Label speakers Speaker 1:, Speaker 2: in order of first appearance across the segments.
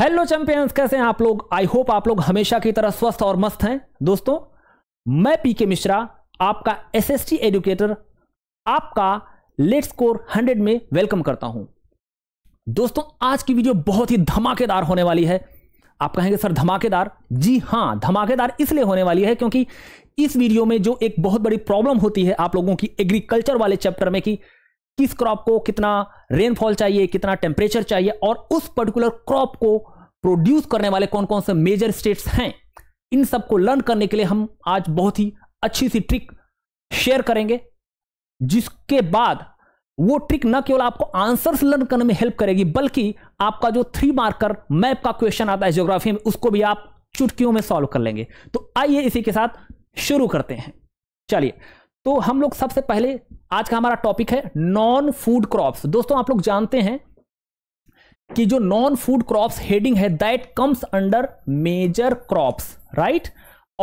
Speaker 1: Hello champions कैसे हैं आप लोग आई होप आप लोग हमेशा की तरह स्वस्थ और मस्त हैं दोस्तों मैं पीके मिश्रा आपका एसएसटी एजुकेटर आपका लेट स्कोर 100 में वेलकम करता हूं दोस्तों आज की वीडियो बहुत ही धमाकेदार होने वाली है आप कहेंगे सर धमाकेदार जी हां धमाकेदार इसलिए होने वाली है क्योंकि इस वीडियो में जो एक बहुत बड़ी प्रॉब्लम होती है आप लोगों की एग्रीकल्चर वाले चैप्टर में कि किस क्रॉप को कितना रेनफॉल चाहिए कितना टेम्परेचर चाहिए और उस पर्टिकुलर क्रॉप को प्रोड्यूस करने वाले कौन कौन से मेजर स्टेट्स हैं इन सब को लर्न करने के लिए हम आज बहुत ही अच्छी सी ट्रिक शेयर करेंगे जिसके बाद वो ट्रिक न केवल आपको आंसर्स लर्न करने में हेल्प करेगी बल्कि आपका जो थ्री मार्कर मैप का क्वेश्चन आता है ज्योग्राफी में उसको भी आप चुटकियों में सॉल्व कर लेंगे तो आइए इसी के साथ शुरू करते हैं चलिए तो हम लोग सबसे पहले आज का हमारा टॉपिक है नॉन फूड क्रॉप्स दोस्तों आप लोग जानते हैं कि जो नॉन फूड क्रॉप्स हेडिंग है that comes under major crops right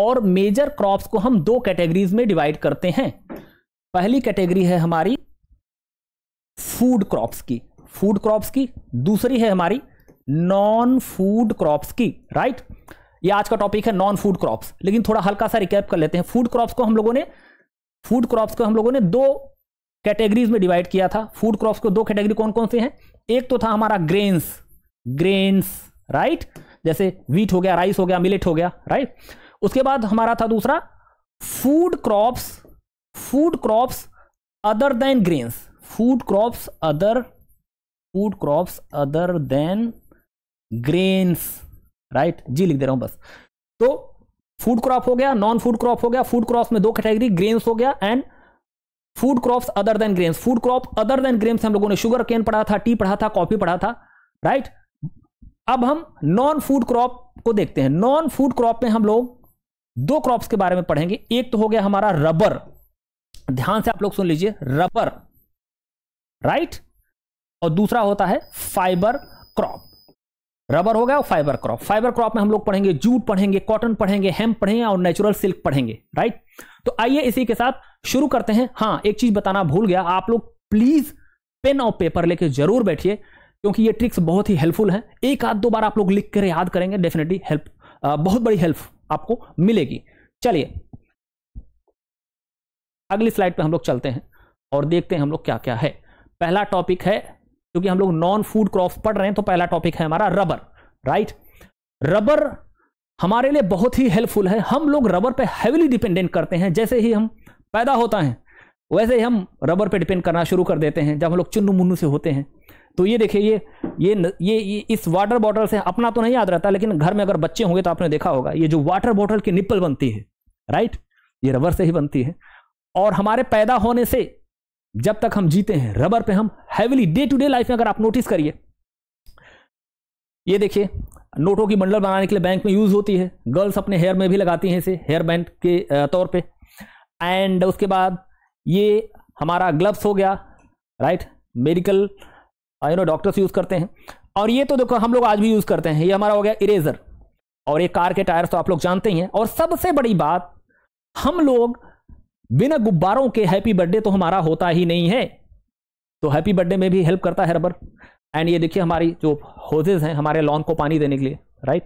Speaker 1: और मेजर क्रॉप्स को हम दो कैटेगरीज में डिवाइड करते हैं पहली कैटेगरी है हमारी फूड क्रॉप्स की फूड क्रॉप्स की दूसरी है हमारी नॉन फूड क्रॉप्स की राइट ये आज का टॉपिक है नॉन फूड क्रॉप्स लेकिन थोड़ा हल्का सा रिकैप कर लेते हैं फूड क्रॉप्स को हम लोगों ने फूड क्रॉप्स को हम लोगों ने दो कैटेगरीज में डिवाइड किया था फूड क्रॉप्स को दो कैटेगरी कौन कौन से हैं एक तो था हमारा ग्रेन्स ग्रेन्स राइट जैसे वीट हो गया राइस हो गया मिलेट हो गया राइट उसके बाद हमारा था दूसरा food crops food crops other than grains food crops other food crops other than grains right जी लिख दे रहा हूं बस तो फूड क्रॉप हो गया नॉन फूड क्रॉप हो गया फूड क्रॉप में दो कैटेगरी ग्रेन्स हो गया and food crop other than grains food crop other than grains हम लोगों ने शुगर केन पढ़ा था टी पढ़ा था कॉफी पढ़ा था राइट अब हम नॉन फूड क्रॉप को देखते हैं नॉन फूड क्रॉप में हम लोग दो क्रॉप्स के बारे में पढ़ेंगे एक तो हो गया हमारा रबर ध्यान से आप लोग सुन लीजिए रबर राइट और दूसरा होता है फाइबर क्रॉप रबर हो गया फाइबर क्रॉप फाइबर क्रॉप में हम लोग पढ़ेंगे जूट पढ़ेंगे कॉटन पढ़ेंगे हेम्प पढ़ेंगे और नेचुरल सिल्क पढ़ेंगे राइट तो आइए इसी के साथ शुरू करते हैं हाँ एक चीज बताना भूल गया आप लोग प्लीज पेन और पेपर लेके जरूर बैठिए क्योंकि ये ट्रिक्स बहुत ही हेल्पफुल है एक आध दो बार आप लोग लिख कर याद करेंगे डेफिनेटली हेल्प बहुत बड़ी हेल्प आपको मिलेगी चलिए अगली स्लाइड पे हम लोग चलते हैं और देखते हैं हम लोग क्या क्या है पहला टॉपिक है क्योंकि हम लोग नॉन फूड क्रॉप पढ़ रहे हैं तो पहला टॉपिक है हमारा रबर राइट रबर हमारे लिए बहुत ही हेल्पफुल है हम लोग रबर पे हैविली डिपेंडेंट करते हैं जैसे ही हम पैदा होता है वैसे ही हम रबर पे डिपेंड करना शुरू कर देते हैं जब हम लोग चुन्नू मुन्नू से होते हैं तो ये देखिए ये ये ये, ये इस वाटर बॉटल से अपना तो नहीं याद रहता लेकिन घर में अगर बच्चे होंगे तो आपने देखा होगा ये जो वाटर बॉटल की निप्पल बनती है राइट ये रबर से ही बनती है और हमारे पैदा होने से जब तक हम जीते हैं रबर पे हम heavily day to day life में अगर आप नोटिस करिए ये देखिए नोटों की बंडल बनाने के लिए बैंक में यूज़ होती है गर्ल्स अपने हेयर में भी लगाती हैं इसे हेयर बैंड के तौर पे एंड उसके बाद ये हमारा ग्लव्स हो गया right medical you know doctors use करते हैं और ये तो देखो हम लोग आज भी यूज़ करते हैं ये हमारा हो गया इरेजर और ये कार के टायर्स तो आप लोग जानते ही हैं और सबसे बड़ी बात हम लोग बिना गुब्बारों के हैप्पी बर्थडे तो हमारा होता ही नहीं है तो हैप्पी बर्थडे में भी हेल्प करता है रबर एंड ये देखिए हमारी जो होजेज हैं हमारे लॉन को पानी देने के लिए राइट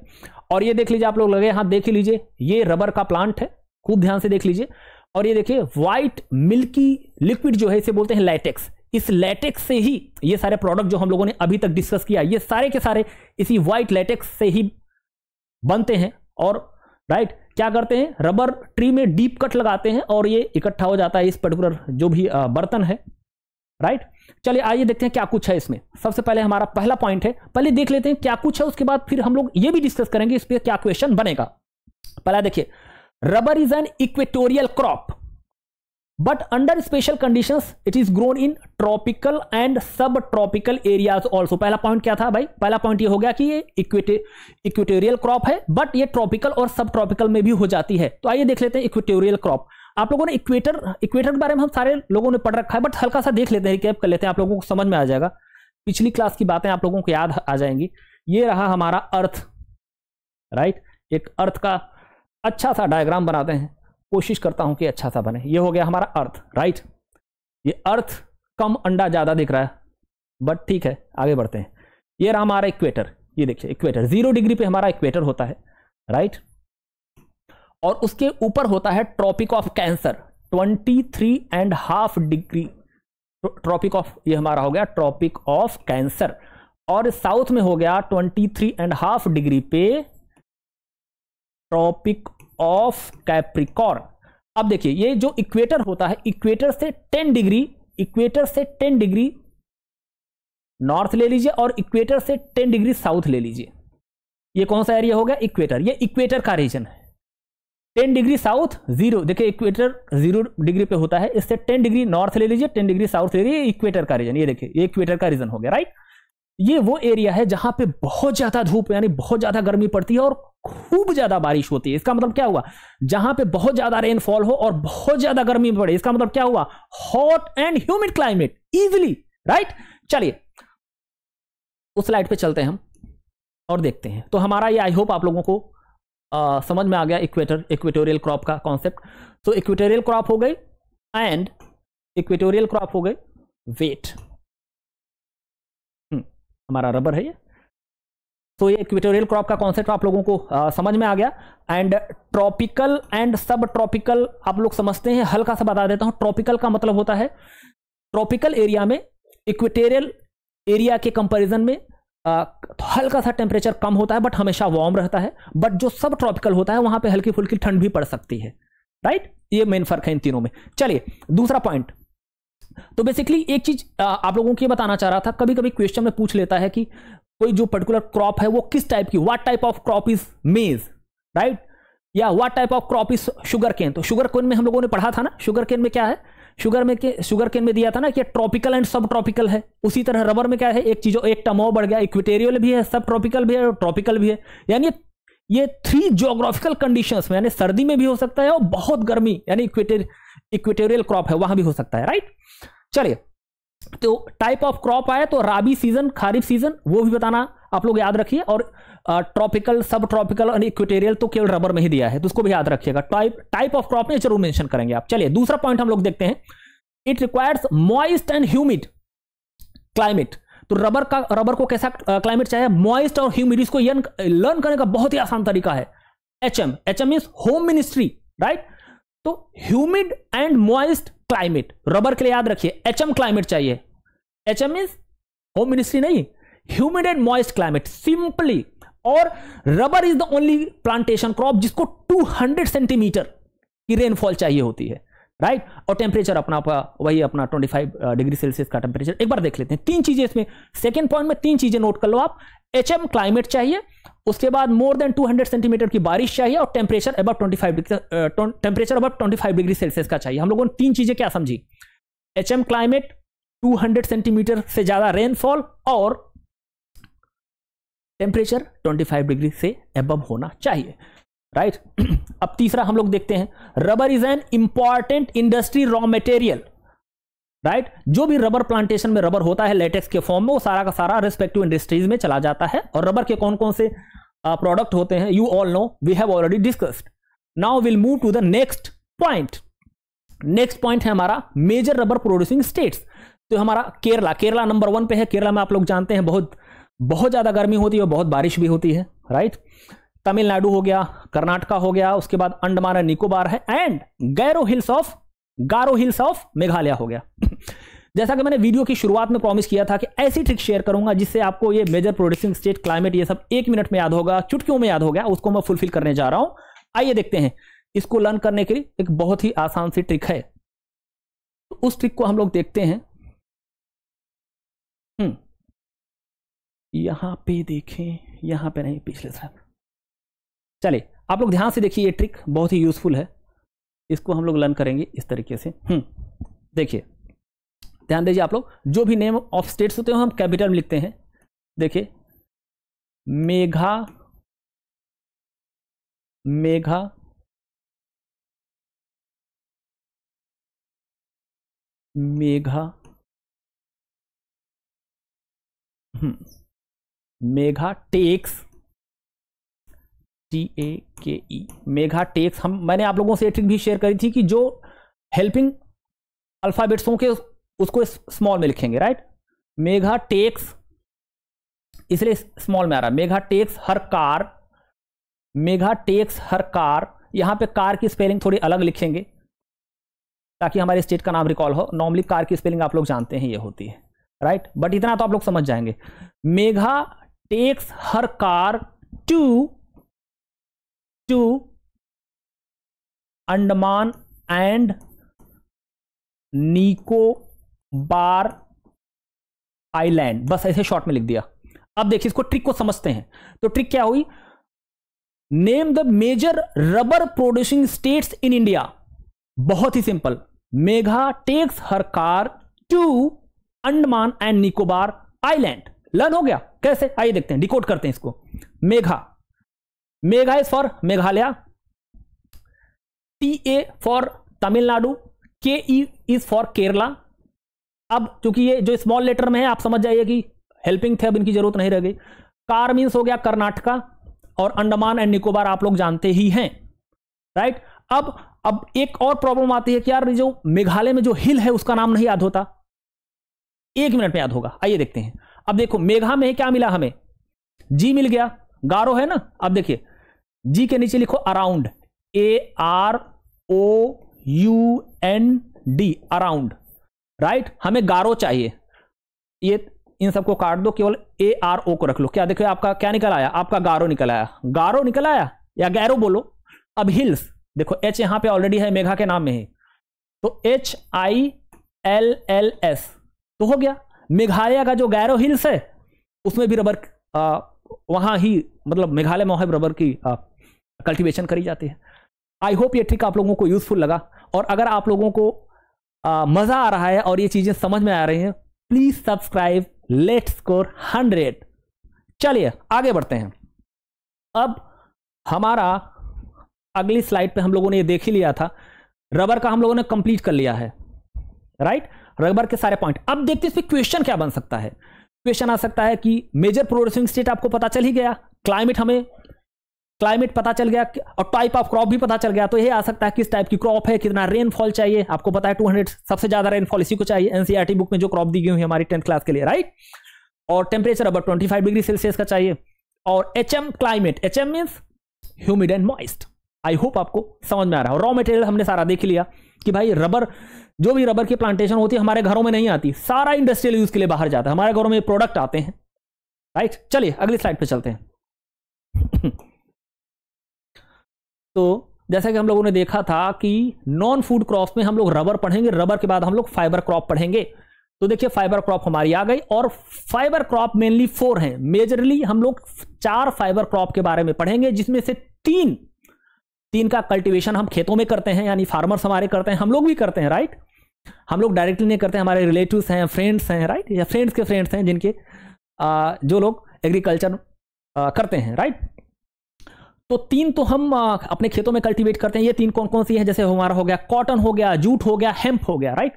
Speaker 1: और ये देख लीजिए आप लोग लगे हाथ देख ही लीजिए ये रबर का प्लांट है खूब ध्यान से देख लीजिए और ये देखिए व्हाइट मिल्की लिक्विड जो है इसे बोलते हैं लैटेक्स इस लैटेक्स से ही ये सारे प्रोडक्ट जो हम लोगों ने अभी तक डिस्कस किया ये सारे के सारे इसी व्हाइट लैटेक्स से ही बनते हैं और राइट क्या करते हैं रबर ट्री में डीप कट लगाते हैं और ये इकट्ठा हो जाता है इस पर्टिकुलर जो भी बर्तन है राइट चलिए आइए देखते हैं क्या कुछ है इसमें सबसे पहले हमारा पहला पॉइंट है पहले देख लेते हैं क्या कुछ है उसके बाद फिर हम लोग ये भी डिस्कस करेंगे इस पर क्या क्वेश्चन बनेगा पहला देखिए rubber is an equatorial crop under special condition it is grown in tropical and sub tropical areas also पहला पॉइंट क्या था भाई पहला पॉइंट ये हो गया कि ये इक्वेटोरियल क्रॉप है बट ये ट्रॉपिकल और सब ट्रॉपिकल में भी हो जाती है तो आइए देख लेते हैं इक्वेटोरियल क्रॉप आप लोगों ने इक्वेटर इक्वेटर के बारे में हम सारे लोगों ने पढ़ रखा है बट हल्का सा देख लेते हैं कैप कर लेते हैं आप लोगों को समझ में आ जाएगा पिछली क्लास की बातें आप लोगों को याद आ जाएंगी ये रहा हमारा अर्थ राइट एक अर्थ का अच्छा सा डायग्राम बनाते हैं कोशिश करता हूं कि अच्छा सा बने ये हो गया हमारा अर्थ राइट ये अर्थ कम अंडा ज़्यादा दिख रहा है बट ठीक है आगे बढ़ते हैं ये रहा हमारा इक्वेटर ये देखिए इक्वेटर जीरो डिग्री पे हमारा इक्वेटर होता है राइट और उसके ऊपर होता है tropic of cancer twenty three and half degree tropic of ये हमारा हो गया ट्रॉपिक ऑफ कैंसर और साउथ में हो गया twenty three and half degree पे ट्रॉपिक ऑफ कैप्रिकॉर्न अब देखिए ये जो इक्वेटर होता है इक्वेटर से टेन डिग्री इक्वेटर से टेन डिग्री नॉर्थ ले लीजिए और इक्वेटर से टेन डिग्री साउथ ले लीजिए ये कौन सा एरिया हो गया इक्वेटर ये इक्वेटर का रीजन है टेन डिग्री साउथ जीरो देखिए इक्वेटर जीरो डिग्री पे होता है इससे टेन डिग्री नॉर्थ ले लीजिए टेन डिग्री साउथ ले लीजिए इक्वेटर का रीजन ये देखिए ये इक्वेटर का रीजन हो गया राइट ये वो एरिया है जहां पे बहुत ज्यादा धूप यानी बहुत ज्यादा गर्मी पड़ती है और खूब ज्यादा बारिश होती है इसका मतलब क्या हुआ जहां पे बहुत ज्यादा रेनफॉल हो और बहुत ज्यादा गर्मी पड़े इसका मतलब क्या हुआ hot and humid climate easily right चलिए उस स्लाइड पे चलते हैं हम और देखते हैं तो हमारा ये आई होप आप लोगों को आ, समझ में आ गया इक्वेटर इक्वेटोरियल क्रॉप का कॉन्सेप्ट तो इक्वेटोरियल क्रॉप हो गई एंड इक्वेटोरियल क्रॉप हो गई वेट हम्म, हमारा रबर है ये तो ये इक्वेटोरियल क्रॉप का कॉन्सेप्ट आप लोगों को आ, समझ में आ गया and tropical and sub tropical आप लोग समझते हैं हल्का सा बता देता हूँ ट्रॉपिकल का मतलब होता है ट्रॉपिकल एरिया में इक्वेटेरियल एरिया के कंपैरिजन में आ, तो हल्का सा टेम्परेचर कम होता है बट हमेशा वार्म रहता है बट जो सब ट्रॉपिकल होता है वहां पे हल्की फुल्की ठंड भी पड़ सकती है राइट ये मेन फर्क है इन तीनों में चलिए दूसरा पॉइंट तो बेसिकली एक चीज आप लोगों को बताना चाह रहा था कभी कभी क्वेश्चन में पूछ लेता है कि कोई जो पर्टिकुलर क्रॉप है वो किस टाइप की what type of crop is maize right या what type of crop is sugar cane तो शुगर केन में हम लोगों ने पढ़ा था ना शुगर केन में क्या है शुगर में के शुगर केन में दिया था ना कि ट्रॉपिकल एंड सब ट्रॉपिकल है उसी तरह रबर में क्या है एक चीज एक टमो बढ़ गया इक्विटेरियल भी है सब ट्रॉपिकल भी है और ट्रॉपिकल भी है यानी ये थ्री जोग्राफिकल कंडीशंस में यानी सर्दी में भी हो सकता है और बहुत गर्मी यानी इक्वेटेरियल क्रॉप है वहां भी हो सकता है राइट चलिए तो टाइप ऑफ क्रॉप आया तो राबी सीजन खारिफ सीजन वो भी बताना आप लोग याद रखिए और ट्रॉपिकल सब ट्रॉपिकल और इक्वेटेरियल तो केवल रबर में ही दिया है तो उसको भी याद रखिएगा टाइप टाइप ऑफ क्रॉप में जरूर मेंशन करेंगे आप चलिए दूसरा पॉइंट हम लोग देखते हैं it requires moist and humid climate तो रबर का रबर को कैसा क्लाइमेट चाहिए मॉइस्ट और ह्यूमिड इसको लर्न करने का बहुत ही आसान तरीका है H M H M is home ministry right तो humid and moist climate rubber के लिए याद रखिए एच एम क्लाइमेट चाहिए H M mean home ministry नहीं humid and moist climate simply और rubber is the only plantation crop जिसको 200 centimetre की रेनफॉल चाहिए होती है राइट और टेम्परेचर अपना वही अपना 25 डिग्री सेल्सियस का टेम्परेचर एक बार देख लेते हैं तीन चीजें इसमें सेकेंड पॉइंट में तीन चीजें नोट कर लो आप एच एम क्लाइमेट चाहिए उसके बाद मोर देन 200 सेंटीमीटर की बारिश चाहिए और टेम्परेचर अब 25 डिग्री टेम्परेचर अब 25 डिग्री सेल्सियस का चाहिए हम लोगों ने तीन चीजें क्या समझी एच एम क्लाइमेट 200 सेंटीमीटर से ज्यादा रेनफॉल और टेम्परेचर 25 डिग्री से अब होना चाहिए राइट अब तीसरा हम लोग देखते हैं rubber is an important industry raw material right जो भी रबर प्लांटेशन में रबर होता है लेटेक्स के फॉर्म में वो सारा का सारा रिस्पेक्टिव इंडस्ट्रीज में चला जाता है और रबर के कौन कौन से प्रोडक्ट uh, होते हैं you all know we have already discussed now will move to the next point next point है हमारा मेजर रबर प्रोड्यूसिंग स्टेट्स तो हमारा केरला केरला नंबर वन पे है केरला में आप लोग जानते हैं बहुत बहुत ज़्यादा गर्मी होती है और बहुत बारिश भी होती है राइट right? तमिलनाडु हो गया कर्नाटका हो गया उसके बाद अंडमान एंड निकोबार है and Garo hills of Garo hills of Meghalaya हो गया जैसा कि मैंने वीडियो की शुरुआत में प्रॉमिस किया था कि ऐसी ट्रिक शेयर करूंगा जिससे आपको ये मेजर प्रोड्यूसिंग स्टेट क्लाइमेट ये सब एक मिनट में याद होगा चुटकियों में याद हो गया उसको मैं फुलफिल करने जा रहा हूं आइए देखते हैं इसको लर्न करने के लिए एक बहुत ही आसान सी ट्रिक है तो उस ट्रिक को हम लोग देखते हैं हम्म, यहां पे देखें यहां पे नहीं पिछले साल चलिए आप लोग ध्यान से देखिए ये ट्रिक बहुत ही यूजफुल है इसको हम लोग लर्न करेंगे इस तरीके से हम्म, देखिए ध्यान दीजिए आप लोग जो भी नेम ऑफ स्टेट्स होते हैं हम कैपिटल में लिखते हैं देखिए मेघा मेघा मेघा हम्म, Megha tex T A K E Megha takes हम मैंने आप लोगों से ट्रिक भी शेयर करी थी कि जो हेल्पिंग अल्फ़ाबेट्स हों के उसको स्मॉल में लिखेंगे राइट मेघा टेक्स इसलिए स्मॉल में आ रहा है Megha tex her car Megha tex her car यहां पे कार की स्पेलिंग थोड़ी अलग लिखेंगे ताकि हमारे स्टेट का नाम रिकॉल हो नॉर्मली कार की स्पेलिंग आप लोग जानते हैं ये होती है राइट बट इतना तो आप लोग समझ जाएंगे Megha tex her car to to Andaman and Nicobar island बस ऐसे शॉर्ट में लिख दिया अब देखिए इसको ट्रिक को समझते हैं तो ट्रिक क्या हुई name the major rubber producing states in India बहुत ही simple Megha tex her car to Andaman and Nicobar island learn हो गया कैसे आइए देखते हैं डिकोड करते हैं इसको Megha Megha is for Meghalaya T A for Tamil Nadu K E is for Kerala अब चूंकि ये जो स्मॉल लेटर में है आप समझ जाइए कि हेल्पिंग थे अब इनकी जरूरत नहीं रह गई कार मीन्स हो गया कर्नाटका और अंडमान एंड निकोबार आप लोग जानते ही हैं राइट अब अब एक और प्रॉब्लम आती है कि यार जो मेघालय में जो हिल है उसका नाम नहीं याद होता एक मिनट में याद होगा आइए देखते हैं अब देखो मेघा में क्या मिला हमें जी मिल गया गारो है ना अब देखिए जी के नीचे लिखो around A R O U N D around right हमें गारो चाहिए ये इन सबको काट दो केवल ए आर ओ को रख लो क्या देखो आपका क्या निकल आया आपका गारो निकल आया गारो निकल आया या गैरो बोलो अब हिल्स देखो एच यहां पे ऑलरेडी है मेघा के नाम में है तो H I L L S तो हो गया मेघालय का जो गैरो हिल्स है उसमें भी रबर आ, वहां ही मतलब मेघालय में वहां रबर की आ, कल्टिवेशन करी जाती है आई होप ये ट्रिक आप लोगों को यूज़फुल लगा और अगर आप लोगों को मज़ा आ रहा है और ये चीज़ें समझ में आ रही हैं please subscribe let score hundred चलिए आगे बढ़ते हैं अब हमारा अगली स्लाइड पे हम लोगों ने ये देख ही लिया था रबर का हम लोगों ने कंप्लीट कर लिया है राइट रबर के सारे पॉइंट अब देखते हैं इसमें क्वेश्चन क्या बन सकता है क्वेश्चन आ सकता है कि मेजर प्रोड्यूसिंग स्टेट आपको पता चल ही गया क्लाइमेट हमें क्लाइमेट पता चल गया और टाइप ऑफ क्रॉप भी पता चल गया तो ये आ सकता है किस टाइप की क्रॉप है कितना रेनफॉल चाहिए आपको पता है 200 सबसे ज्यादा रेनफॉल इसी को चाहिए एनसीआरटी बुक e में जो क्रॉप दी गई हुई हमारी टेंथ क्लास के लिए राइट और टेम्परेचर अब ट्वेंटी फाइव डिग्री सेल्सियस का चाहिए और H M climate H M means humid and moist I hope आपको समझ में आ रहा है रॉ मटेरियल हमने सारा देख लिया कि भाई रबर जो भी रबर की प्लांटेशन होती है हमारे घरों में नहीं आती सारा इंडस्ट्रियल यूज के लिए बाहर जाता है हमारे घरों में प्रोडक्ट आते हैं राइट चलिए अगली स्लाइड पे चलते हैं तो जैसा कि हम लोगों ने देखा था कि नॉन फूड क्रॉप में हम लोग रबर पढ़ेंगे रबर के बाद हम लोग फाइबर क्रॉप पढ़ेंगे तो देखिए फाइबर क्रॉप हमारी आ गई और फाइबर क्रॉप मेनली फोर हैं मेजरली हम लोग चार फाइबर क्रॉप के बारे में पढ़ेंगे जिसमें से तीन तीन का कल्टीवेशन हम खेतों में करते हैं यानी फार्मर्स हमारे करते हैं हम लोग भी करते हैं राइट हम लोग डायरेक्टली नहीं करते हैं हमारे रिलेटिव्स हैं फ्रेंड्स हैं राइट या फ्रेंड्स के फ्रेंड्स हैं जिनके आ, जो लोग एग्रीकल्चर करते हैं राइट तो तीन तो हम अपने खेतों में कल्टीवेट करते हैं ये तीन कौन कौन सी है जैसे हमारा हो गया कॉटन हो गया जूट हो गया हेम्प हो गया राइट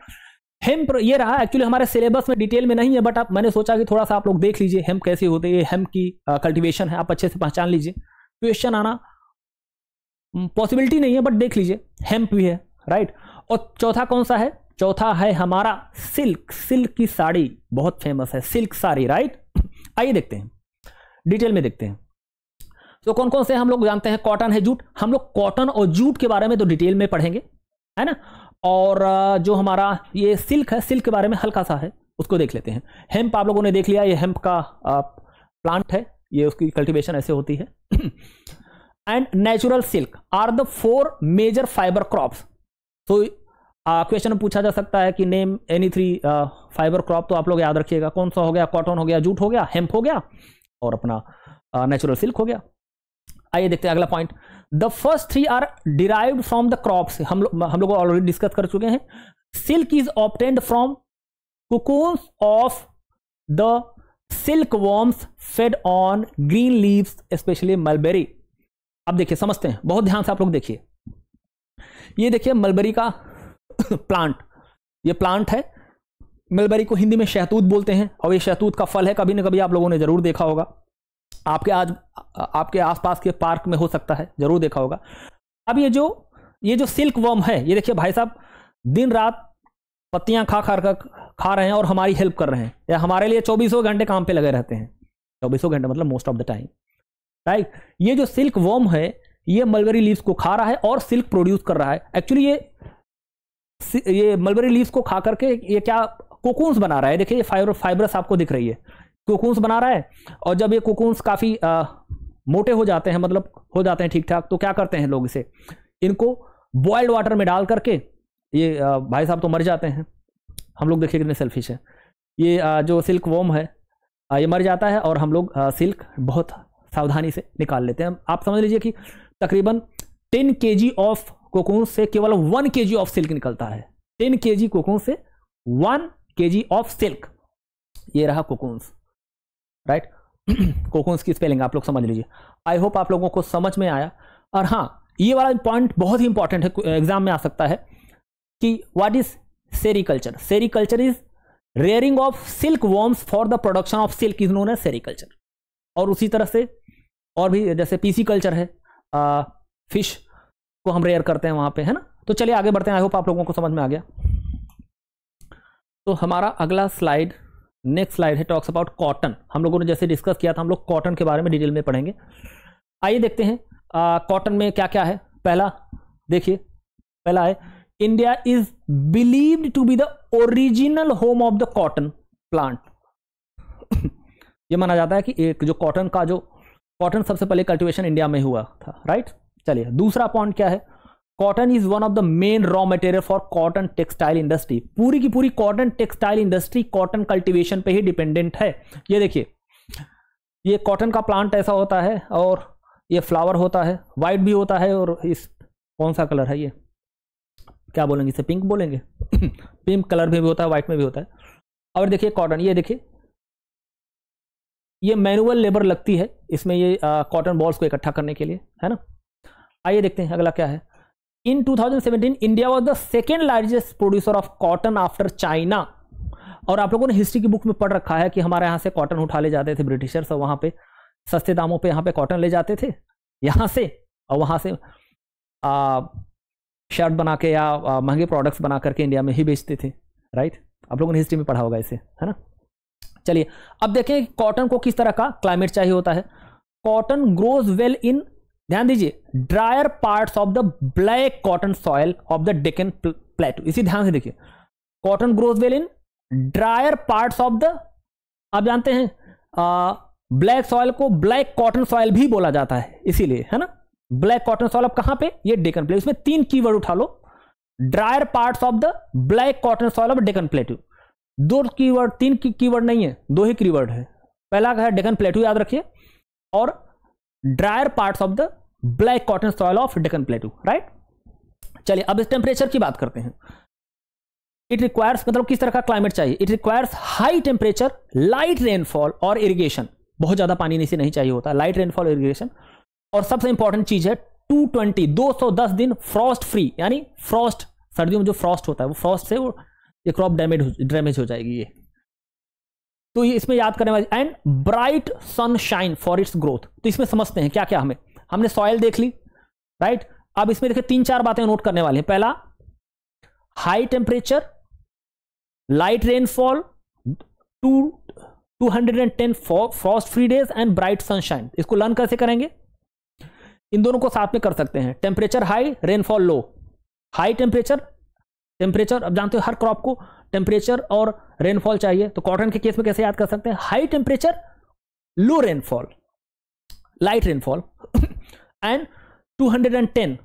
Speaker 1: हेम्प ये रहा एक्चुअली हमारे सिलेबस में डिटेल में नहीं है बट आप मैंने सोचा कि थोड़ा सा आप लोग देख लीजिए हेम्प कैसे होते हैं हेम्प की कल्टीवेशन है आप अच्छे से पहचान लीजिए क्वेश्चन आना पॉसिबिलिटी नहीं है बट देख लीजिए हेम्प भी है राइट और चौथा कौन सा है चौथा है हमारा सिल्क सिल्क की साड़ी बहुत फेमस है सिल्क साड़ी राइट आइए देखते हैं डिटेल में देखते हैं तो कौन कौन से हम लोग जानते हैं कॉटन है जूट हम लोग कॉटन और जूट के बारे में तो डिटेल में पढ़ेंगे है ना और जो हमारा ये सिल्क है सिल्क के बारे में हल्का सा है उसको देख लेते हैं हेम्प आप लोगों ने देख लिया ये हेम्प का प्लांट है ये उसकी कल्टीवेशन ऐसे होती है and natural silk are the four major fibre crops तो क्वेश्चन पूछा जा सकता है कि name any three fibre crop तो आप लोग याद रखिएगा कौन सा हो गया कॉटन हो गया जूट हो गया हेम्प हो गया और अपना नेचुरल सिल्क हो गया आइए देखते हैं अगला point the first three are derive from the crop हम लोग हम लोग ऑलरेडी डिस्कस कर चुके हैं silk is obtained from cocoon of the silk worms fed on green leaves specially mulberry अब देखिए समझते हैं बहुत ध्यान से आप लोग देखिए ये देखिए मलबेरी का प्लांट ये प्लांट है मलबेरी को हिंदी में शहतूत बोलते हैं और ये शहतूत का फल है कभी ना कभी आप लोगों ने जरूर देखा होगा आपके आज आपके आसपास के पार्क में हो सकता है जरूर देखा होगा अब ये जो ये जो सिल्क वर्म है ये देखिए भाई साहब दिन रात पत्तियां खा खा कर खा रहे हैं और हमारी हेल्प कर रहे हैं या हमारे लिए चौबीसों घंटे काम पे लगे रहते हैं चौबीसों घंटे मतलब most of the time right ये जो सिल्क वर्म है ये मलबरी लीव्स को खा रहा है और सिल्क प्रोड्यूस कर रहा है एक्चुअली ये ये मलबरी लीव्स को खा करके ये क्या कोकून्स बना रहा है देखिए ये फाइबर फाइबरस आपको दिख रही है कोकून्स बना रहा है और जब ये कोकून्स काफ़ी मोटे हो जाते हैं मतलब हो जाते हैं ठीक ठाक तो क्या करते हैं लोग इसे इनको बॉयल्ड वाटर में डाल करके ये आ, भाई साहब तो मर जाते हैं हम लोग देखिए कितने सेल्फिश हैं ये आ, जो सिल्क वोम है आ, ये मर जाता है और हम लोग सिल्क बहुत सावधानी से निकाल लेते हैं आप समझ लीजिए कि तकरीबन टेन के जी ऑफ कोकून से केवल वन के जी ऑफ सिल्क निकलता है टेन के जी से वन के जी ऑफ सिल्क ये रहा कोकून्स राइट कोकोन्स की स्पेलिंग आप लोग समझ लीजिए आई होप आप लोगों को समझ में आया और हाँ ये वाला पॉइंट बहुत ही इंपॉर्टेंट है एग्जाम में आ सकता है कि what is sericulture sericulture is rearing of silk worms for the production of silk is known है सेरिकल्चर और उसी तरह से और भी जैसे पीसी कल्चर है आ, फिश को हम रेयर करते हैं वहां पे है ना तो चलिए आगे बढ़ते हैं आई होप आप लोगों को समझ में आ गया तो हमारा अगला स्लाइड नेक्स्ट स्लाइड है टॉक्स अबाउट कॉटन हम लोगों ने जैसे डिस्कस किया था हम लोग कॉटन के बारे में डिटेल में पढ़ेंगे आइए देखते हैं कॉटन में क्या क्या है पहला देखिए पहला है India is believed to be the original home of the cotton plant ये माना जाता है कि एक जो कॉटन का जो कॉटन सबसे पहले कल्टिवेशन इंडिया में हुआ था राइट चलिए दूसरा पॉइंट क्या है cotton is one of the main raw material for cotton textile industry पूरी की पूरी cotton textile industry cotton cultivation पे ही डिपेंडेंट है ये देखिए ये कॉटन का प्लांट ऐसा होता है और ये फ्लावर होता है वाइट भी होता है और इस कौन सा कलर है ये क्या बोलेंगे इसे पिंक बोलेंगे पिंक कलर में भी होता है वाइट में भी होता है और देखिए कॉटन ये देखिए ये मैनुअल लेबर लगती है इसमें ये कॉटन बॉल्स को इकट्ठा करने के लिए है ना आइए देखते हैं अगला क्या है in 2017, India was the second largest producer of cotton after China और आप लोगों ने हिस्ट्री की बुक में पढ़ रखा है कि हमारे यहाँ से कॉटन उठा ले जाते थे ब्रिटिशर्स और वहाँ पे सस्ते दामों पे यहाँ पे कॉटन ले जाते थे यहाँ से और वहाँ से आ, शर्ट बना के या महंगे प्रोडक्ट्स बना करके इंडिया में ही बेचते थे राइट आप लोगों ने हिस्ट्री में पढ़ा होगा इसे है ना चलिए अब देखें कॉटन को किस तरह का क्लाइमेट चाहिए होता है कॉटन ग्रोज वेल इन ध्यान दीजिए dryer parts of the black cotton soil of the Deccan plateau इसी ध्यान से देखिए cotton growth well in dryer parts of the आप जानते हैं ब्लैक सॉयल को ब्लैक कॉटन सॉयल भी बोला जाता है इसीलिए है ना ब्लैक कॉटन सॉयल अब कहां पे ये डेकन प्लेट इसमें तीन वर्ड उठा लो dryer parts of the black cotton soil of Deccan plateau दो कीवर्ड तीन की वर्ड नहीं है दो ही वर्ड है पहला है डेकन प्लेट्यू याद रखिए और dryer parts of the black cotton soil of Deccan plateau right चलिए अब इस टेम्परेचर की बात करते हैं इट रिक्वायर्स मतलब किस तरह का क्लाइमेट चाहिए it requires high temperature light rainfall और इरिगेशन बहुत ज्यादा पानी से नहीं चाहिए होता लाइट रेनफॉल इरिगेशन और सबसे इंपॉर्टेंट चीज है 220 210 दिन फ्रॉस्ट फ्री यानी फ्रॉस्ट सर्दियों में जो फ्रॉस्ट होता है वो फ्रॉस्ट से वो ये क्रॉप डैमेज डैमेज हो जाएगी ये तो ये इसमें याद करने वाली and bright sunshine for its growth तो इसमें समझते हैं क्या क्या हमें हमने सॉयल देख ली राइट अब इसमें देखिए तीन चार बातें नोट करने वाले हैं पहला high temperature light rainfall two 210 frost free days and bright sunshine इसको लर्न कैसे करेंगे इन दोनों को साथ में कर सकते हैं temperature high rainfall low high temperature temperature अब जानते हो हर क्रॉप को टेम्परेचर और रेनफॉल चाहिए तो कॉटन के केस में कैसे याद कर सकते हैं high temperature low rainfall light rainfall and 210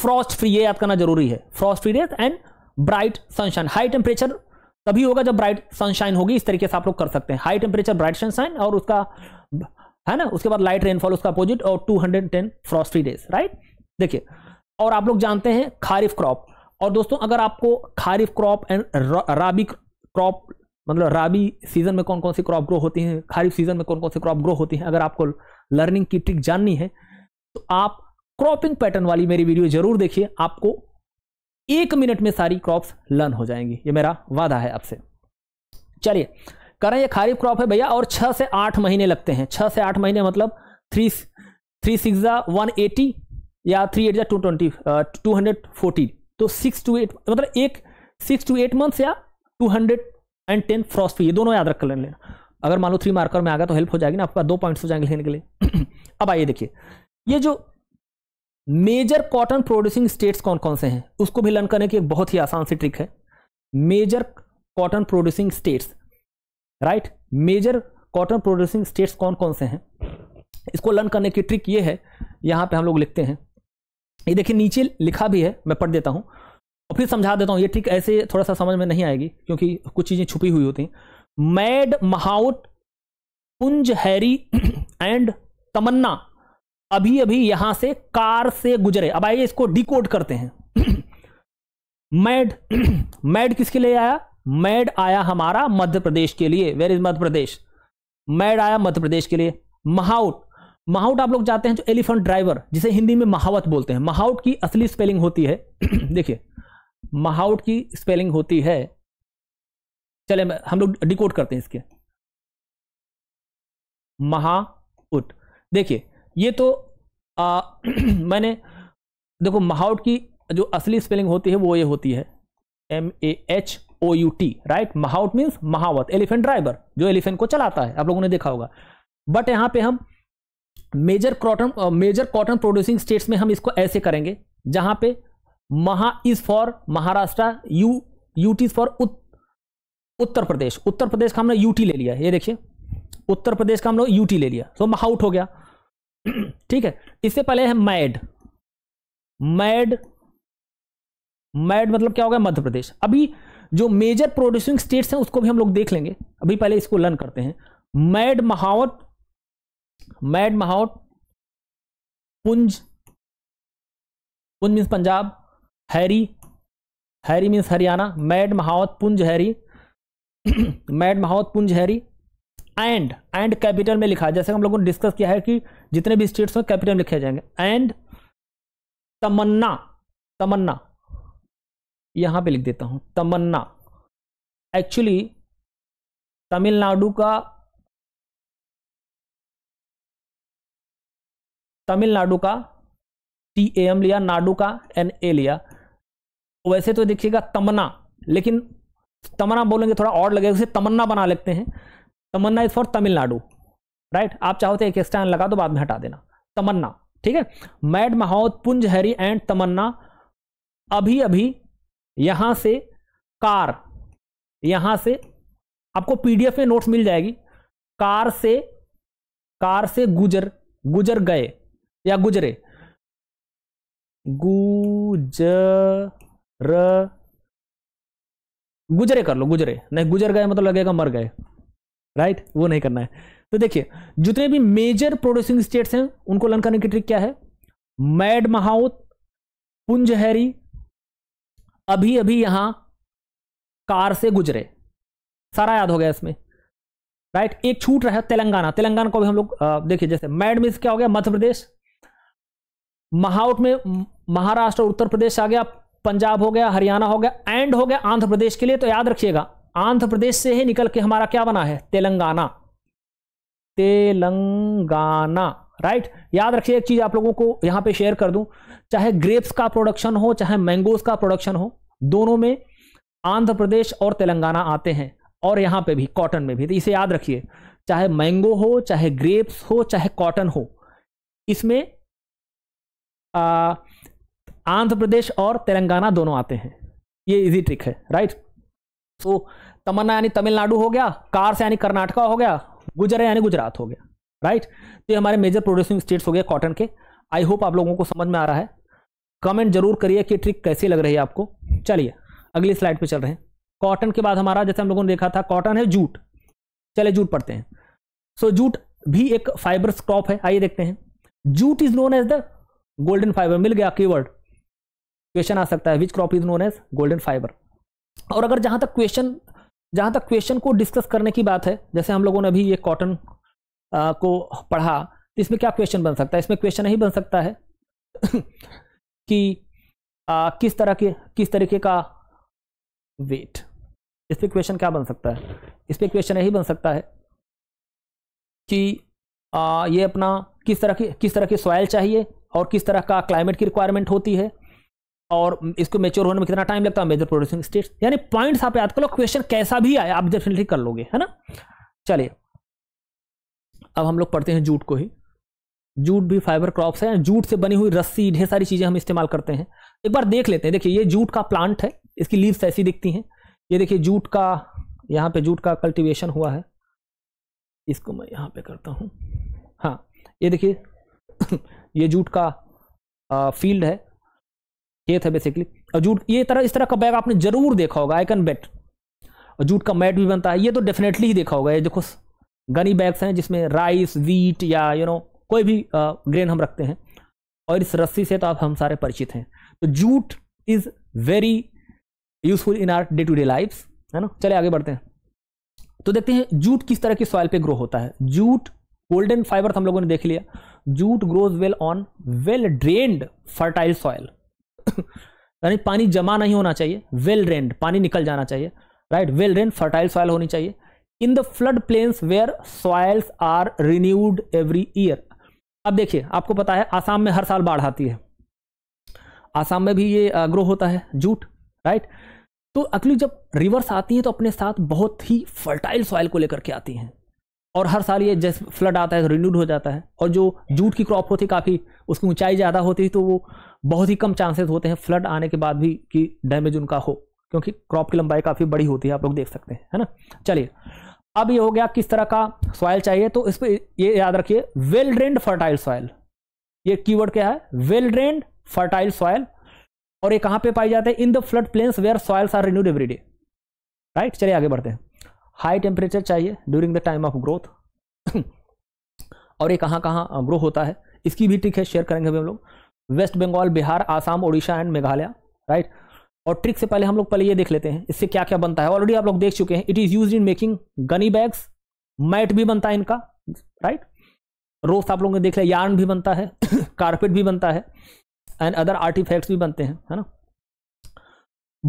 Speaker 1: frost free ये याद करना जरूरी है frost free days and bright sunshine high temperature तभी होगा जब ब्राइट सनशाइन होगी इस तरीके से आप लोग कर सकते हैं हाई टेम्परेचर ब्राइट सनशाइन और उसका है ना उसके बाद लाइट रेनफॉल उसका अपोजिट और 210 फ्री डेज राइट देखिए और आप लोग जानते हैं खारिफ क्रॉप और दोस्तों अगर आपको kharif crop and rabi crop मतलब राबी सीज़न में कौन कौन सी क्रॉप ग्रो होती हैं खारिफ सीज़न में कौन कौन सी क्रॉप ग्रो होती हैं अगर आपको लर्निंग की ट्रिक जाननी है तो आप क्रॉपिंग पैटर्न वाली मेरी वीडियो जरूर देखिए आपको एक मिनट में सारी क्रॉप्स लर्न हो जाएंगी ये मेरा वादा है आपसे चलिए करें ये खारिफ क्रॉप है भैया और छह से आठ महीने लगते हैं छह से आठ महीने मतलब three three six one eighty या थ्री एट जा two twenty two hundred forty तो सिक्स टू एट मतलब एक सिक्स टू एट मंथ्स या two hundred and ten frost free ये दोनों याद रख लेना अगर मान लो थ्री मार्कर में आ गया तो हेल्प हो जाएगी ना आपका दो पॉइंट्स हो जाएंगे लेने के लिए अब आइए देखिए ये जो मेजर कॉटन प्रोड्यूसिंग स्टेट्स कौन कौन से हैं उसको भी लर्न करने की एक बहुत ही आसान सी ट्रिक है major cotton producing states right major cotton producing states कौन कौन से हैं इसको लर्न करने की ट्रिक ये है यहाँ पे हम लोग लिखते हैं ये देखिए नीचे लिखा भी है मैं पढ़ देता हूँ और फिर समझा देता हूँ ये ठीक ऐसे थोड़ा सा समझ में नहीं आएगी क्योंकि कुछ चीज़ें छुपी हुई होती हैं मैड महाउट पुंज हैरी एंड तमन्ना अभी अभी यहां से कार से गुजरे अब आइए इसको डिकोड करते हैं मैड मैड किसके लिए आया मैड आया हमारा मध्य प्रदेश के लिए where is Madhya Pradesh mad आया मध्य प्रदेश के लिए महाउट महाउट आप लोग जाते हैं जो एलिफेंट ड्राइवर जिसे हिंदी में महावत बोलते हैं महाउट की असली स्पेलिंग होती है देखिए महाउट की स्पेलिंग होती है चले हम लोग डिकोड करते हैं इसके महाउट देखिए ये तो आ, मैंने देखो महाउट की जो असली स्पेलिंग होती है वो ये होती है M A H O U T right mahout means महावत एलिफेंट ड्राइवर जो एलिफेंट को चलाता है आप लोगों ने देखा होगा बट यहां पे हम major cotton major cotton producing states में हम इसको ऐसे करेंगे जहां पे Maha is for Maharashtra U UT for Uttar Pradesh Uttar Pradesh का हमने यूटी ले लिया ये देखिए उत्तर प्रदेश का हम लोग यूटी ले लिया सो so, महाउट हो गया ठीक है इससे पहले है मैड मैड मैड मतलब क्या हो गया मध्य प्रदेश अभी जो मेजर प्रोड्यूसिंग स्टेट्स हैं उसको भी हम लोग देख लेंगे अभी पहले इसको लर्न करते हैं mad महावट mad mahout Punj Punj means Punjab Harry Harry means Haryana mad महावत पुंज हैरी मैड महावत Punj Harry and and capital में लिखा जैसे हम लोगों ने डिस्कस किया है कि जितने भी स्टेट्स हैं कैपिटल में लिखे जाएंगे एंड तमन्ना तमन्ना यहां पे लिख देता हूं तमन्ना एक्चुअली तमिलनाडु का तमिलनाडु का टी ए एम लिया नाडु का एन ए लिया वैसे तो देखिएगा तमन्ना लेकिन तमन्ना बोलेंगे थोड़ा और लगेगा उसे तमन्ना बना लेते हैं Tamanna is for Tamil Nadu right आप चाहो तो एक एक्स्ट्रा लगा दो बाद में हटा देना तमन्ना ठीक है मैड महावत पुंज हरी एंड तमन्ना अभी अभी यहां से कार यहां से आपको पीडीएफ में नोट्स मिल जाएगी कार से कार से गुजर गुजर गए या गुजरे गुजर गुजरे कर लो गुजरे नहीं गुजर गए मतलब लगेगा मर गए राइट वो नहीं करना है तो देखिए जितने भी मेजर प्रोड्यूसिंग स्टेट्स हैं उनको लर्न करने की ट्रिक क्या है मैड महाउत पुंजहरी अभी अभी यहां कार से गुजरे सारा याद हो गया इसमें राइट एक छूट रहा है तेलंगाना तेलंगाना को भी हम लोग देखिए जैसे मैड मिस क्या हो गया मध्य प्रदेश महाउट में महाराष्ट्र उत्तर प्रदेश आ गया पंजाब हो गया हरियाणा हो गया एंड हो गया आंध्र प्रदेश के लिए तो याद रखिएगा आंध्र प्रदेश से ही निकल के हमारा क्या बना है तेलंगाना तेलंगाना राइट याद रखिए एक चीज आप लोगों को यहां पे शेयर कर दूं चाहे ग्रेप्स का प्रोडक्शन हो चाहे मैंगोज का प्रोडक्शन हो दोनों में आंध्र प्रदेश और तेलंगाना आते हैं और यहां पे भी कॉटन में भी तो इसे याद रखिए चाहे मैंगो हो चाहे ग्रेप्स हो चाहे कॉटन हो इसमें आंध्र प्रदेश और तेलंगाना दोनों आते हैं ये इजी ट्रिक है राइट तो तमन्ना यानी तमिलनाडु हो गया कार्स यानी कर्नाटका हो गया गुजर यानी गुजरात हो गया राइट तो ये हमारे मेजर प्रोड्यूसिंग स्टेट्स हो गए कॉटन के आई होप आप लोगों को समझ में आ रहा है कमेंट जरूर करिए कि ट्रिक कैसी लग रही है आपको चलिए अगली स्लाइड पे चल रहे हैं कॉटन के बाद हमारा जैसे हम लोगों ने देखा था कॉटन है जूट चले जूट पढ़ते हैं सो so, जूट भी एक फाइबर क्रॉप है आइए देखते हैं jute is known as the golden fibre मिल गया कीवर्ड क्वेश्चन आ सकता है which crop is known as golden fibre और अगर जहां तक क्वेश्चन जहां तक क्वेश्चन को डिस्कस करने की बात है जैसे हम लोगों ने अभी ये कॉटन को पढ़ा तो इसमें क्या क्वेश्चन बन सकता है इसमें क्वेश्चन यही बन सकता है कि आ, किस तरह के किस तरीके का वेट इस पर क्वेश्चन क्या बन सकता है इस पर क्वेश्चन यही बन सकता है कि आ, ये अपना किस तरह की किस तरह की सॉयल चाहिए और किस तरह का क्लाइमेट की रिक्वायरमेंट होती है और इसको मेच्योर होने में कितना टाइम लगता है मेजर प्रोड्यूसिंग स्टेट्स यानी पॉइंट्स आप याद कर लो क्वेश्चन कैसा भी आए आप डेफिनेटली कर लोगे है ना चलिए अब हम लोग पढ़ते हैं जूट को ही जूट भी फाइबर क्रॉप्स है जूट से बनी हुई रस्सी ढेर सारी चीज़ें हम इस्तेमाल करते हैं एक बार देख लेते हैं देखिए ये जूट का प्लांट है इसकी लीव्स ऐसी दिखती हैं ये देखिए जूट का यहाँ पे जूट का कल्टीवेशन हुआ है इसको मैं यहाँ पे करता हूँ हाँ ये देखिए ये जूट का आ, फील्ड है ये था बेसिकली और जूट ये तरह इस तरह का बैग आपने जरूर देखा होगा आई कैन बेट और जूट का मैट भी बनता है ये तो डेफिनेटली ही देखा होगा ये देखो गनी बैग्स हैं जिसमें राइस वीट या यू नो कोई भी ग्रेन हम रखते हैं और इस रस्सी से तो आप हम सारे परिचित हैं तो jute is very useful in our day to day life है ना चले आगे बढ़ते हैं तो देखते हैं जूट किस तरह की सॉइल पे ग्रो होता है जूट गोल्डन तो फाइबर हम लोगों ने देख लिया jute grows well on well drained fertile soil यानी पानी जमा नहीं होना चाहिए वेल ड्रेन्ड पानी निकल जाना चाहिए right well drained fertile soil होनी चाहिए in the flood plains where soils are renewed every year अब देखिए आपको पता है आसाम में हर साल बाढ़ आती है आसाम में भी ये ग्रो होता है जूट राइट तो अकली जब रिवर्स आती हैं तो अपने साथ बहुत ही फर्टाइल सॉयल को लेकर के आती हैं और हर साल ये जैसे फ्लड आता है तो रिन्यूड हो जाता है और जो जूट की क्रॉप होती है काफ़ी उसकी ऊंचाई ज़्यादा होती है तो वो बहुत ही कम चांसेस होते हैं फ्लड आने के बाद भी कि डैमेज उनका हो क्योंकि क्रॉप की लंबाई काफ़ी बड़ी होती है आप लोग देख सकते हैं है ना चलिए अब ये हो गया किस तरह का सॉयल चाहिए तो इस पर ये याद रखिए वेल ड्रेंड फर्टाइल सॉयल ये की क्या है वेल ड्रेंड फर्टाइल सॉयल और ये कहाँ पर पाए जाते हैं in the flood plains where soils are renewed every day right चलिए आगे बढ़ते हैं हाई टेम्परेचर चाहिए during the time of growth और ये कहाँ कहाँ ग्रो होता है इसकी भी ट्रिक है शेयर करेंगे हम लोग वेस्ट बंगाल बिहार आसाम उड़ीसा एंड मेघालय राइट और ट्रिक से पहले हम लोग पहले ये देख लेते हैं इससे क्या क्या बनता है ऑलरेडी आप लोग देख चुके हैं it is use in making gunny bags mat भी बनता है इनका राइट रोस आप लोगों ने देख लिया यार्न भी बनता है कारपेट भी बनता है एंड अदर आर्टिफैक्ट्स भी बनते हैं है ना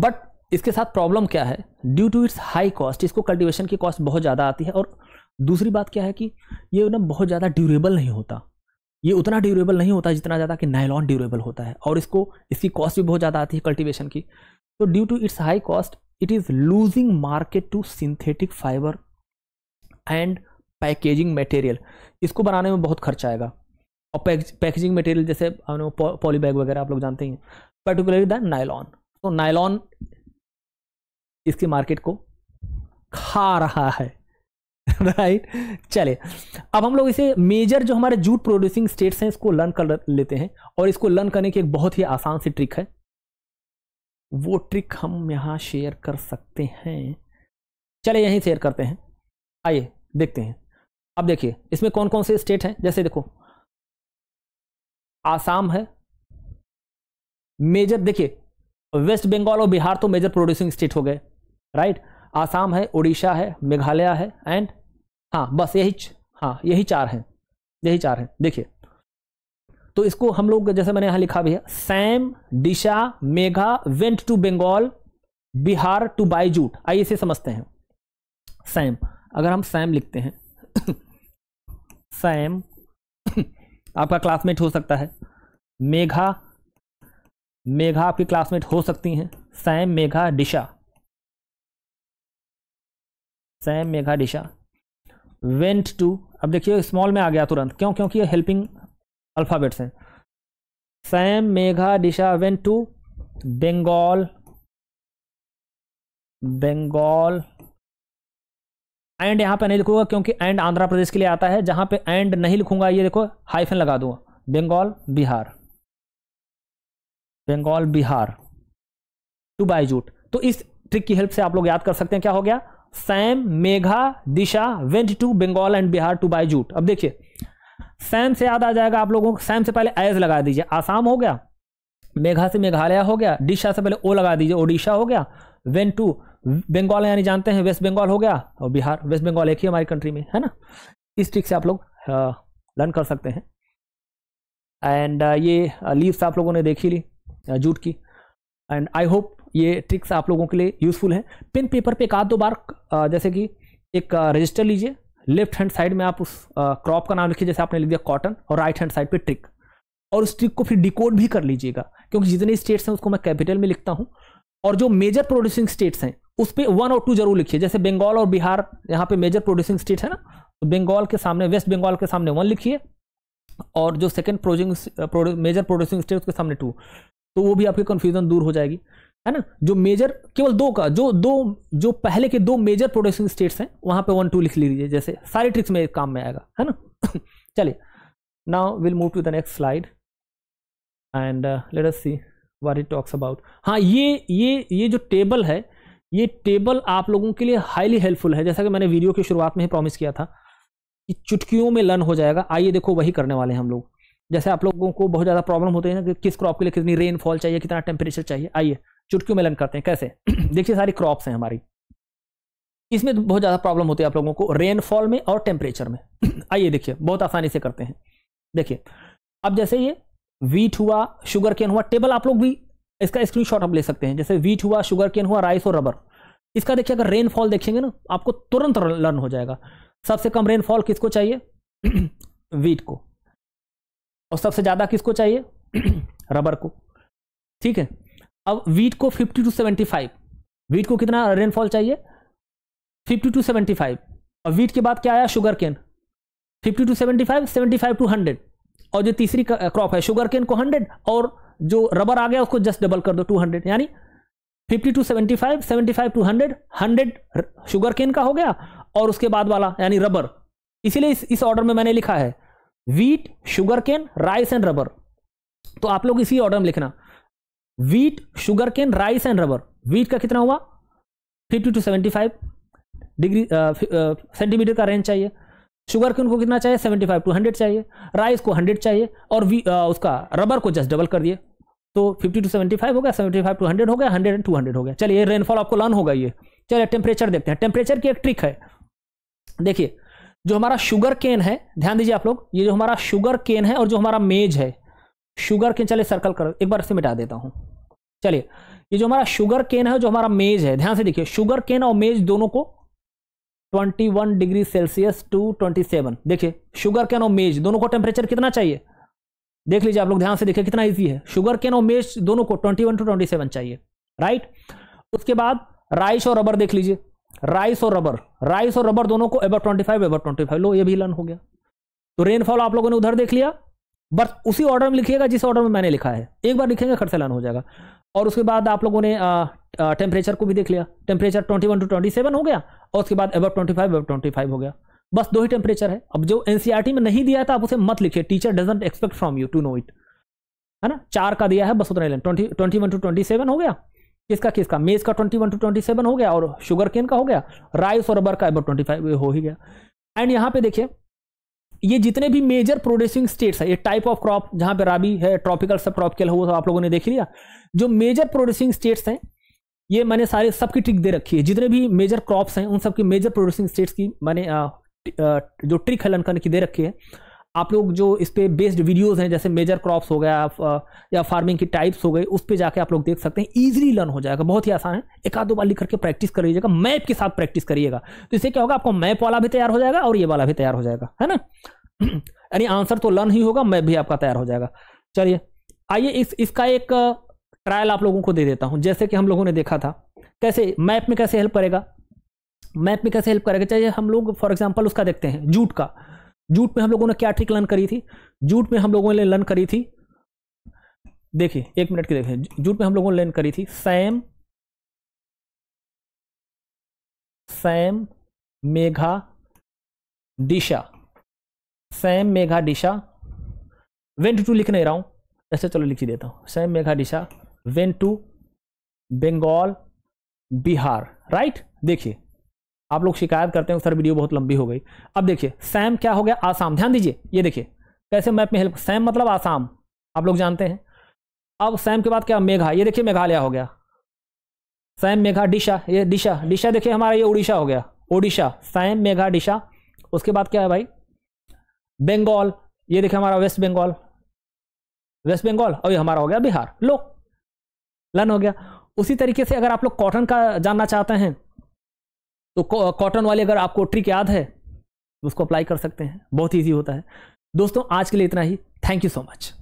Speaker 1: बट इसके साथ प्रॉब्लम क्या है due to its high cost इसको कल्टिवेशन की कॉस्ट बहुत ज़्यादा आती है और दूसरी बात क्या है कि ये ना बहुत ज़्यादा ड्यूरेबल नहीं होता ये उतना ड्यूरेबल नहीं होता जितना ज़्यादा कि नायलॉन ड्यूरेबल होता है और इसको इसकी कॉस्ट भी बहुत ज़्यादा आती है कल्टिवेशन की तो due to its high cost it is losing market to synthetic fibre and packaging material इसको बनाने में बहुत खर्च आएगा और पैकेजिंग मटेरियल जैसे पॉलीबैग वगैरह आप लोग जानते हैं पर्टिकुलरली द नायलॉन तो नायलॉन इसकी मार्केट को खा रहा है राइट चले अब हम लोग इसे मेजर जो हमारे जूट प्रोड्यूसिंग स्टेट्स हैं इसको लर्न कर लेते हैं और इसको लर्न करने की एक बहुत ही आसान सी ट्रिक है वो ट्रिक हम यहां शेयर कर सकते हैं चले यहीं शेयर करते हैं आइए देखते हैं अब देखिए इसमें कौन कौन से स्टेट हैं जैसे देखो आसाम है मेजर देखिए वेस्ट बंगाल और बिहार तो मेजर प्रोड्यूसिंग स्टेट हो गए राइट आसाम है उड़ीसा है मेघालय है एंड हाँ बस यही हाँ यही चार हैं यही चार हैं देखिए तो इसको हम लोग जैसे मैंने यहाँ लिखा भी है Sam Disha Megha went to Bengal Bihar to buy jute आइए इसे समझते हैं सैम अगर हम सैम लिखते हैं सैम आपका क्लासमेट हो सकता है मेघा मेघा आपकी क्लासमेट हो सकती हैं Sam Megha Disha Sam Megha Disha went to अब देखिए स्मॉल में आ गया तुरंत क्यों क्योंकि ये हेल्पिंग अल्फ़ाबेट्स हैं Sam Megha Disha went to Bengal Bengal and यहां पे नहीं लिखूंगा क्योंकि एंड आंध्र प्रदेश के लिए आता है जहां पे एंड नहीं लिखूंगा ये देखो हाइफन लगा दूंगा बंगाल बिहार बंगाल बिहार टू जूट तो इस ट्रिक की हेल्प से आप लोग याद कर सकते हैं क्या हो गया Sam Megha Disha went to Bengal and Bihar to buy jute अब देखिए सैम से याद आ जाएगा आप लोगों को सैम से पहले एज लगा दीजिए आसाम हो गया मेघा से मेघालय हो गया दिशा से पहले ओ लगा दीजिए ओडिशा हो गया वेन टू बंगाल यानी जानते हैं वेस्ट बंगाल हो गया और बिहार वेस्ट बंगाल एक ही हमारी कंट्री में है ना इस ट्रिक से आप लोग लर्न कर सकते हैं एंड ये लीव्स आप लोगों ने देखी ली जूट की एंड आई होप ये ट्रिक्स आप लोगों के लिए यूज़फुल है पेन पेपर पे एक आध दो बार जैसे कि एक रजिस्टर लीजिए लेफ्ट हैंड साइड में आप उस क्रॉप का नाम लिखिए जैसे आपने लिख दिया कॉटन और राइट हैंड साइड पे ट्रिक और उस ट्रिक को फिर डिकोड भी कर लीजिएगा क्योंकि जितने स्टेट्स हैं उसको मैं कैपिटल में लिखता हूँ और जो मेजर प्रोड्यूसिंग स्टेट्स हैं उस पर वन और टू जरूर लिखिए जैसे बंगाल और बिहार यहाँ पे मेजर प्रोड्यूसिंग स्टेट है ना तो बंगाल के सामने वेस्ट बंगाल के सामने वन लिखिए और जो second producing major producing state उसके सामने टू तो वो भी आपकी कन्फ्यूजन दूर हो जाएगी है ना जो मेजर केवल दो का जो दो जो पहले के दो मेजर प्रोड्यूसिंग स्टेट्स हैं वहां पे वन टू लिख लीजिए जैसे सारे ट्रिक्स में काम में आएगा है ना चलिए now will move to the next slide and let us see where it talks about हाँ ये ये ये जो टेबल है ये टेबल आप लोगों के लिए हाईली हेल्पफुल है जैसा कि मैंने वीडियो की शुरुआत में ही प्रॉमिस किया था कि चुटकियों में लर्न हो जाएगा आइए देखो वही करने वाले हैं हम लोग जैसे आप लोगों को बहुत ज़्यादा प्रॉब्लम होते हैं ना कि किस क्रॉप के लिए कितनी रेनफॉल चाहिए कितना टेम्परेचर चाहिए आइए चुटकियों में लर्न करते हैं कैसे देखिए सारी क्रॉप्स हैं हमारी इसमें तो बहुत ज़्यादा प्रॉब्लम होती है आप लोगों को रेनफॉल में और टेम्परेचर में आइए देखिए बहुत आसानी से करते हैं देखिए अब जैसे ये वीट हुआ शुगर केन हुआ टेबल आप लोग भी इसका स्क्रीनशॉट आप ले सकते हैं जैसे वीट हुआ शुगर केन हुआ राइस और रबर इसका देखिए अगर रेनफॉल देखेंगे ना आपको तुरंत लर्न हो जाएगा सबसे कम रेनफॉल किसको चाहिए वीट को और सबसे ज़्यादा किसको चाहिए रबर को ठीक है अब वीट को 50 टू 75 वीट को कितना रेनफॉल चाहिए 50 टू 75 और वीट के बाद क्या आया शुगर केन 50 टू 75 75 टू 100 और जो तीसरी क्रॉप है शुगर केन को 100 और जो रबर आ गया उसको जस्ट डबल कर दो 200 यानी 50 टू 75 75 टू 100 100 शुगर केन का हो गया और उसके बाद वाला यानी रबर इसीलिए इस ऑर्डर में मैंने लिखा है wheat sugarcane rice and rubber तो आप लोग इसी ऑर्डर में लिखना wheat sugarcane rice and rubber wheat का कितना हुआ 50 टू 75 डिग्री सेंटीमीटर का रेंज चाहिए शुगर केन को कितना चाहिए 75 टू 100 चाहिए राइस को 100 चाहिए और वी, आ, उसका रबर को जस्ट डबल कर दिए तो 50 टू 75 हो गया 75 टू हंड्रेड हो गया 100 एंड टू हंड्रेड हो गया चलिए रेनफॉल आपको लर्न होगा ये चलिए टेम्परेचर देखते हैं टेम्परेचर की एक ट्रिक है देखिए जो हमारा शुगर केन है ध्यान दीजिए आप लोग ये जो हमारा शुगर केन है और जो हमारा मेज है शुगर केन चले सर्कल करो एक बार से मिटा देता हूँ चलिए ये जो हमारा शुगर केन है जो हमारा मेज है ध्यान से देखिए शुगर केन और मेज दोनों को 21 डिग्री सेल्सियस टू 27 देखिए शुगर केन और मेज दोनों को टेम्परेचर कितना चाहिए देख लीजिए आप लोग ध्यान से देखिए कितना इजी है शुगर केन और मेज दोनों को 21 टू 27 चाहिए राइट उसके बाद राइस और रबर देख लीजिए राइस और रबर राइस और रबर दोनों को एबर ट्वेंटी फाइव एबर 25 लो ये भी लर्न हो गया तो रेनफॉल आप लोगों ने उधर देख लिया बस उसी ऑर्डर में लिखिएगा जिस ऑर्डर में मैंने लिखा है एक बार लिखेंगे खर्चा लर्न हो जाएगा और उसके बाद आप लोगों ने टेम्परेचर को भी देख लिया टेम्परेचर 21 टू 27 हो गया और उसके बाद एबव 25 एबव 25 हो गया बस दो ही टेम्परेचर है अब जो एनसीईआरटी e में नहीं दिया था आप उसे मत लिखिए teacher doesn't expect from you to know it है ना चार का दिया है बस उतना twenty twenty one to twenty seven हो गया किसका किसका मेज का twenty one to twenty seven हो गया और शुगर केन का हो गया राइस और रबर का एबव ट्वेंटी फाइव हो ही गया एंड यहाँ पे देखिए ये जितने भी मेजर प्रोड्यूसिंग स्टेट्स है ये टाइप ऑफ क्रॉप जहां पे राबी है ट्रॉपिकल सब ट्रॉपिकल हो आप लोगों ने देख लिया जो मेजर प्रोड्यूसिंग स्टेट्स हैं ये मैंने सारे सबकी ट्रिक दे रखी है जितने भी मेजर क्रॉप्स हैं उन सबके मेजर प्रोड्यूसिंग स्टेट्स की मैंने जो ट्रिक है करने की दे रखी है आप लोग जो इस पर बेस्ड वीडियोज हैं जैसे मेजर क्रॉप्स हो गया या फार्मिंग की टाइप्स हो गई उस पर जाके आप लोग देख सकते हैं ईजिली लर्न हो जाएगा बहुत ही आसान है एक आध दो बार लिख करके प्रैक्टिस कर लीजिएगा मैप के साथ प्रैक्टिस करिएगा तो इससे क्या होगा आपको मैप वाला भी तैयार हो जाएगा और ये वाला भी तैयार हो जाएगा है ना यानी आंसर तो लर्न ही होगा मैप भी आपका तैयार हो जाएगा चलिए आइए इस इसका एक ट्रायल आप लोगों को दे देता हूँ जैसे कि हम लोगों ने देखा था कैसे मैप में कैसे हेल्प करेगा मैप में कैसे हेल्प करेगा चाहिए हम लोग फॉर एग्जाम्पल उसका देखते हैं जूट का जूट में हम लोगों ने क्या ट्रिक लर्न करी थी जूट में हम लोगों ने लर्न करी थी देखिए एक मिनट की देखें जूट में हम लोगों ने लर्न करी थी Sam Sam Megha Disha Sam Megha Disha went to लिख नहीं रहा हूं ऐसे चलो लिखी देता हूं Sam Megha Disha went to Bengal Bihar right देखिए आप लोग शिकायत करते हो सर वीडियो बहुत लंबी हो गई अब देखिए सैम क्या हो गया आसाम ध्यान दीजिए ये देखिए कैसे मैप में हेल्प सैम मतलब आसाम आप लोग जानते हैं अब सैम के बाद क्या मेघा ये देखिए मेघालय हो गया सैम मेघा डिशा ये डिशा डिशा देखिए हमारा ये उड़ीसा हो गया ओडिशा सैम मेघा डिशा उसके बाद क्या है भाई बंगाल ये देखिए हमारा वेस्ट बंगाल वेस्ट बंगाल और ये हमारा हो गया बिहार लो लन हो गया उसी तरीके से अगर आप लोग कॉटन का जानना चाहते हैं तो कॉटन वाले अगर आपको ट्रिक याद है तो उसको अप्लाई कर सकते हैं बहुत ईजी होता है दोस्तों आज के लिए इतना ही थैंक यू सो मच